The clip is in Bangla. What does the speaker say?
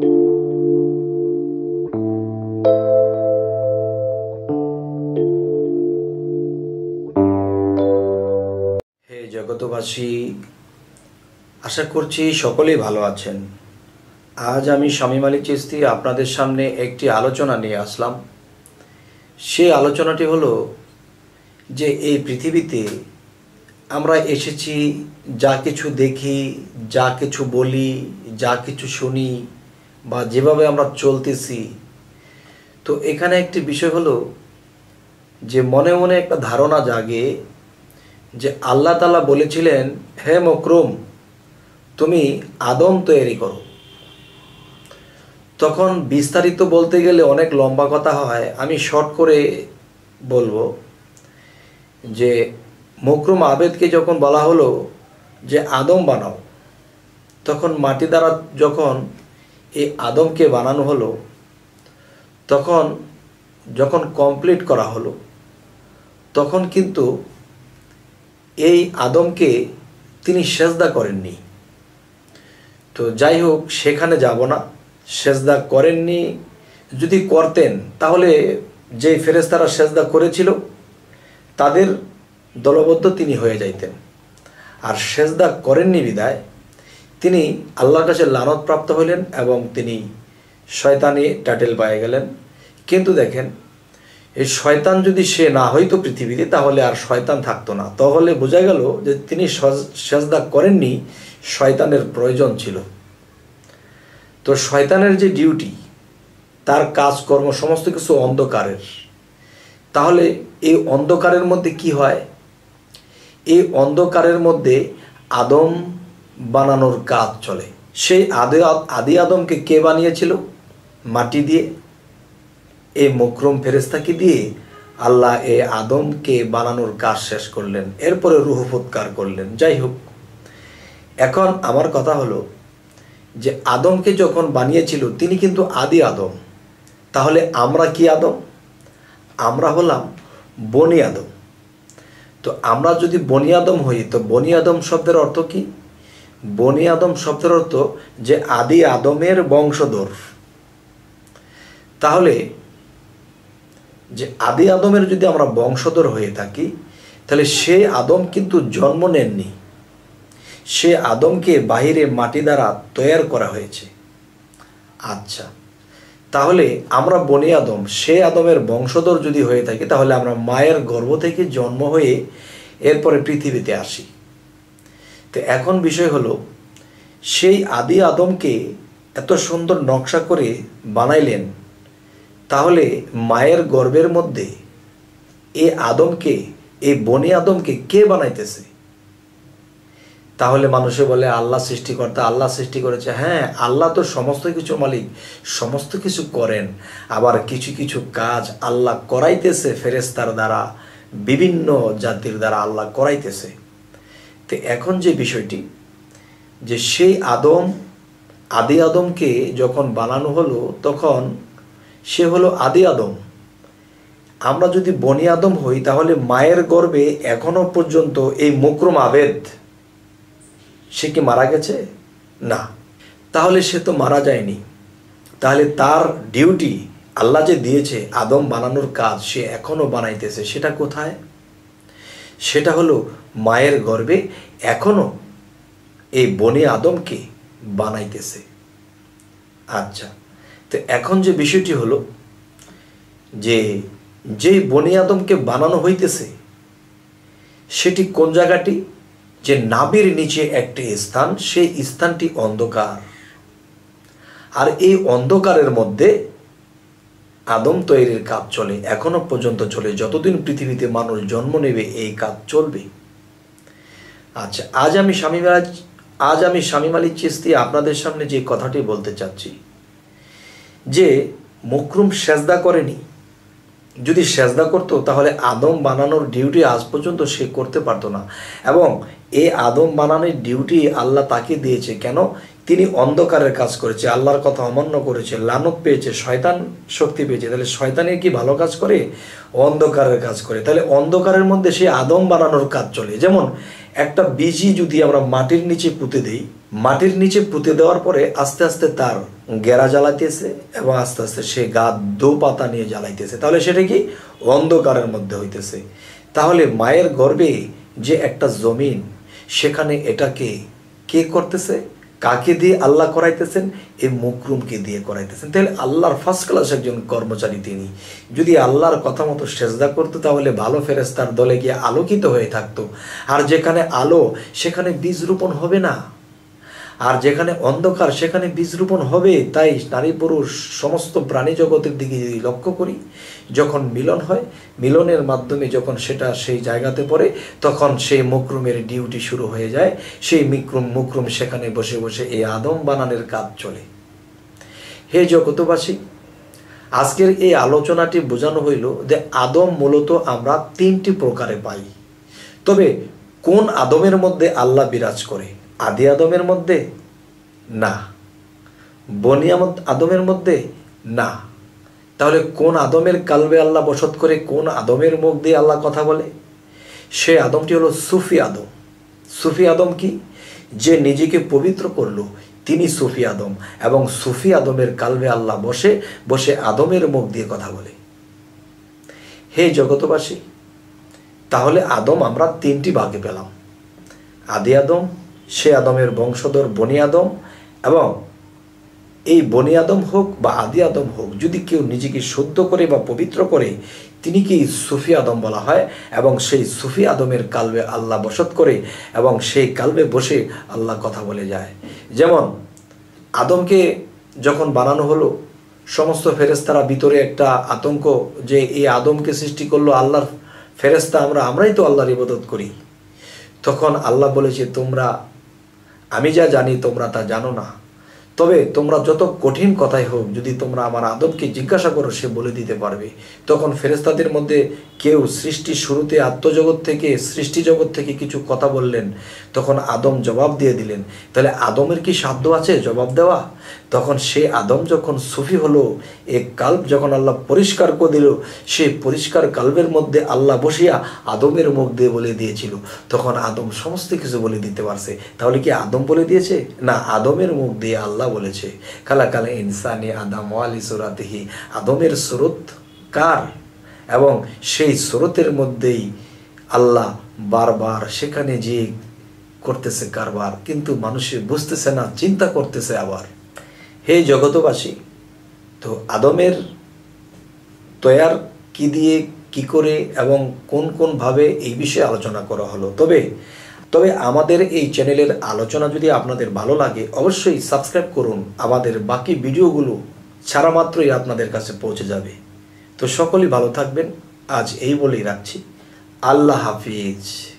হে জগতবাসী আশা করছি সকলেই ভালো আছেন আজ আমি স্বামী মালিক চিস্তি আপনাদের সামনে একটি আলোচনা নিয়ে আসলাম সে আলোচনাটি হলো যে এই পৃথিবীতে আমরা এসেছি যা কিছু দেখি যা কিছু বলি যা কিছু শুনি বা যেভাবে আমরা চলতেছি তো এখানে একটি বিষয় হলো যে মনে মনে একটা ধারণা জাগে যে আল্লাহ তালা বলেছিলেন হে মক্রম তুমি আদম তৈরি করো তখন বিস্তারিত বলতে গেলে অনেক লম্বা কথা হয় আমি শর্ট করে বলবো যে মকরুম আবেদকে যখন বলা হলো যে আদম বানাও তখন মাটি দ্বারা যখন এই আদমকে বানানো হলো তখন যখন কমপ্লিট করা হলো তখন কিন্তু এই আদমকে তিনি সেজদা করেননি তো যাই হোক সেখানে যাব না সেজদা করেননি যদি করতেন তাহলে যে ফেরেস্তারা সেজদা করেছিল তাদের দলবদ্ধ তিনি হয়ে যাইতেন আর সেজদা করেননি বিদায় তিনি আল্লাহর কাছে লানত প্রাপ্ত হইলেন এবং তিনি শয়তানে টাটেল পায়ে গেলেন কিন্তু দেখেন এই শয়তান যদি সে না হইতো পৃথিবীতে তাহলে আর শয়তান থাকতো না তাহলে বোঝা গেল যে তিনি সেজদা করেননি শয়তানের প্রয়োজন ছিল তো শয়তানের যে ডিউটি তার কাজকর্ম সমস্ত কিছু অন্ধকারের তাহলে এই অন্ধকারের মধ্যে কি হয় এই অন্ধকারের মধ্যে আদম বানানোর কাজ চলে সেই আদি আদি আদমকে কে বানিয়েছিল মাটি দিয়ে এই মকরম ফেরেস্তাকে দিয়ে আল্লাহ এ আদমকে বানানোর কাজ শেষ করলেন এরপরে রুহফুৎকার করলেন যাই হোক এখন আমার কথা হলো যে আদমকে যখন বানিয়েছিল তিনি কিন্তু আদি আদম তাহলে আমরা কি আদম আমরা হলাম বনি আদম তো আমরা যদি বনি আদম হই তো বনি আদম শব্দের অর্থ কী বনি আদম শব্দের অর্থ যে আদি আদমের বংশধর তাহলে যে আদি আদমের যদি আমরা বংশধর হয়ে থাকি তাহলে সে আদম কিন্তু জন্ম নেননি সে আদমকে বাহিরে মাটি দ্বারা তৈয়ার করা হয়েছে আচ্ছা তাহলে আমরা বনি আদম সে আদমের বংশধর যদি হয়ে থাকি তাহলে আমরা মায়ের গর্ভ থেকে জন্ম হয়ে এরপরে পৃথিবীতে আসি তো এখন বিষয় হলো সেই আদি আদমকে এত সুন্দর নকশা করে বানাইলেন তাহলে মায়ের গর্বের মধ্যে এ আদমকে এই বনি আদমকে কে বানাইতেছে তাহলে মানুষে বলে আল্লাহ সৃষ্টিকর্তা আল্লাহ সৃষ্টি করেছে হ্যাঁ আল্লাহ তো সমস্ত কিছু মালিক সমস্ত কিছু করেন আবার কিছু কিছু কাজ আল্লাহ করাইতেছে ফেরেস্তার দ্বারা বিভিন্ন জাতির দ্বারা আল্লাহ করাইতেছে তো এখন যে বিষয়টি যে সেই আদম আদি আদমকে যখন বানানো হলো তখন সে হলো আদি আদম আমরা যদি বনি আদম হই তাহলে মায়ের গর্বে এখনও পর্যন্ত এই মক্রম আবেদ সে কি মারা গেছে না তাহলে সে তো মারা যায়নি তাহলে তার ডিউটি আল্লাহ যে দিয়েছে আদম বানানোর কাজ সে এখনও বানাইতেছে সেটা কোথায় সেটা হলো মায়ের গর্বে এখনও এই বনে আদমকে বানাইতেছে আচ্ছা তো এখন যে বিষয়টি হলো যে যে বনে আদমকে বানানো হইতেছে সেটি কোন জায়গাটি যে নাবির নিচে একটি স্থান সেই স্থানটি অন্ধকার আর এই অন্ধকারের মধ্যে আদম তৈরির কাজ চলে এখনো পর্যন্ত চলে যতদিন পৃথিবীতে মানুষ জন্ম নেবে এই কাজ চলবে আচ্ছা আজ আমি স্বামী আজ আমি স্বামী মালিক চিস্তি আপনাদের সামনে যে কথাটি বলতে চাচ্ছি যে মকরুম সেজদা করেনি যদি সেজদা করতো তাহলে আদম বানানোর ডিউটি আজ পর্যন্ত সে করতে পারতো না এবং এই আদম বানানোর ডিউটি আল্লাহ তাকে দিয়েছে কেন তিনি অন্ধকারের কাজ করেছে আল্লাহর কথা অমান্য করেছে লানত পেয়েছে শয়তান শক্তি পেয়েছে তাহলে শয়তানে কি ভালো কাজ করে অন্ধকারের কাজ করে তাহলে অন্ধকারের মধ্যে সেই আদম বানানোর কাজ চলে যেমন একটা বীজই যদি আমরা মাটির নিচে পুঁতে দেই মাটির নিচে পুঁতে দেওয়ার পরে আস্তে আস্তে তার গেরা জ্বালাইতেছে এবং আস্তে আস্তে সে গা দো পাতা নিয়ে জ্বালাইতেছে তাহলে সেটা কি অন্ধকারের মধ্যে হইতেছে তাহলে মায়ের গর্বে যে একটা জমিন সেখানে এটাকে কে করতেছে কাকে দিয়ে আল্লাহ করাইতেছেন এই মকরুমকে দিয়ে করাইতেছেন তাহলে আল্লাহর ফার্স্ট ক্লাস একজন কর্মচারী তিনি যদি আল্লাহর কথা মতো সেজদা করতো তাহলে ভালো ফেরেস্তার দলে গিয়ে আলোকিত হয়ে থাকতো আর যেখানে আলো সেখানে বীজ রোপণ হবে না আর যেখানে অন্ধকার সেখানে বীজ রোপণ হবে তাই নারী পুরুষ সমস্ত প্রাণী জগতের দিকে যদি লক্ষ্য করি যখন মিলন হয় মিলনের মাধ্যমে যখন সেটা সেই জায়গাতে পড়ে তখন সেই মকরুমের ডিউটি শুরু হয়ে যায় সেই মিক্রুম মকরুম সেখানে বসে বসে এই আদম বানানের কাজ চলে হে জগতবাসী আজকের এই আলোচনাটি বোঝানো হইল যে আদম মূলত আমরা তিনটি প্রকারে পাই তবে কোন আদমের মধ্যে আল্লাহ বিরাজ করে আদি আদমের মধ্যে না বনি আদমের মধ্যে না তাহলে কোন আদমের কালবে আল্লাহ বসত করে কোন আদমের মুখ দিয়ে আল্লাহ কথা বলে সে আদমটি হলো সুফি আদম সুফি আদম কি যে নিজেকে পবিত্র করলো তিনি সুফি আদম এবং সুফি আদমের কালবে আল্লাহ বসে বসে আদমের মুখ দিয়ে কথা বলে হে জগতবাসী তাহলে আদম আমরা তিনটি ভাগে পেলাম আদি আদম সে আদমের বংশধর বনি আদম এবং এই বনি আদম হোক বা আদি আদম হোক যদি কেউ নিজেকে শুদ্ধ করে বা পবিত্র করে তিনিকেই সুফি আদম বলা হয় এবং সেই সুফি আদমের কালবে আল্লাহ বসত করে এবং সেই কালবে বসে আল্লাহ কথা বলে যায় যেমন আদমকে যখন বানানো হলো সমস্ত ফেরেস্তারা ভিতরে একটা আতঙ্ক যে এই আদমকে সৃষ্টি করলো আল্লাহর ফেরেস্তা আমরা আমরাই তো আল্লাহর ইবাদত করি তখন আল্লাহ বলেছে তোমরা আমি যা জানি তোমরা তা জানো না তবে তোমরা যত কঠিন কথাই হোক যদি তোমরা আমার আদবকে জিজ্ঞাসা করো সে বলে দিতে পারবে তখন ফেরেস্তাদের মধ্যে কেউ সৃষ্টি শুরুতে আত্মজগৎ থেকে সৃষ্টি জগৎ থেকে কিছু কথা বললেন তখন আদম জবাব দিয়ে দিলেন তাহলে আদমের কি সাধ্য আছে জবাব দেওয়া তখন সে আদম যখন সুফি হলো এ কাল্প যখন আল্লাহ পরিষ্কার করে দিল সে পরিষ্কার কাল্পের মধ্যে আল্লাহ বসিয়া আদমের মুখ দিয়ে বলে দিয়েছিল তখন আদম সমস্ত কিছু বলে দিতে পারছে তাহলে কি আদম বলে দিয়েছে না আদমের মুখ দিয়ে আল্লাহ বলেছে কালা কালা ইনসানি আদম ওয়ালি সুরাতিহি আদমের স্রোত কার এবং সেই স্রোতের মধ্যেই আল্লাহ বারবার সেখানে যে করতেছে কারবার কিন্তু মানুষে বুঝতেছে না চিন্তা করতেছে আবার হে জগতবাসী তো আদমের তৈয়ার কি দিয়ে কি করে এবং কোন কোনভাবে এই বিষয়ে আলোচনা করা হলো তবে তবে আমাদের এই চ্যানেলের আলোচনা যদি আপনাদের ভালো লাগে অবশ্যই সাবস্ক্রাইব করুন আমাদের বাকি ভিডিওগুলো ছাড়া মাত্রই আপনাদের কাছে পৌঁছে যাবে তো সকলেই ভালো থাকবেন আজ এই বলেই রাখছি আল্লাহ হাফিজ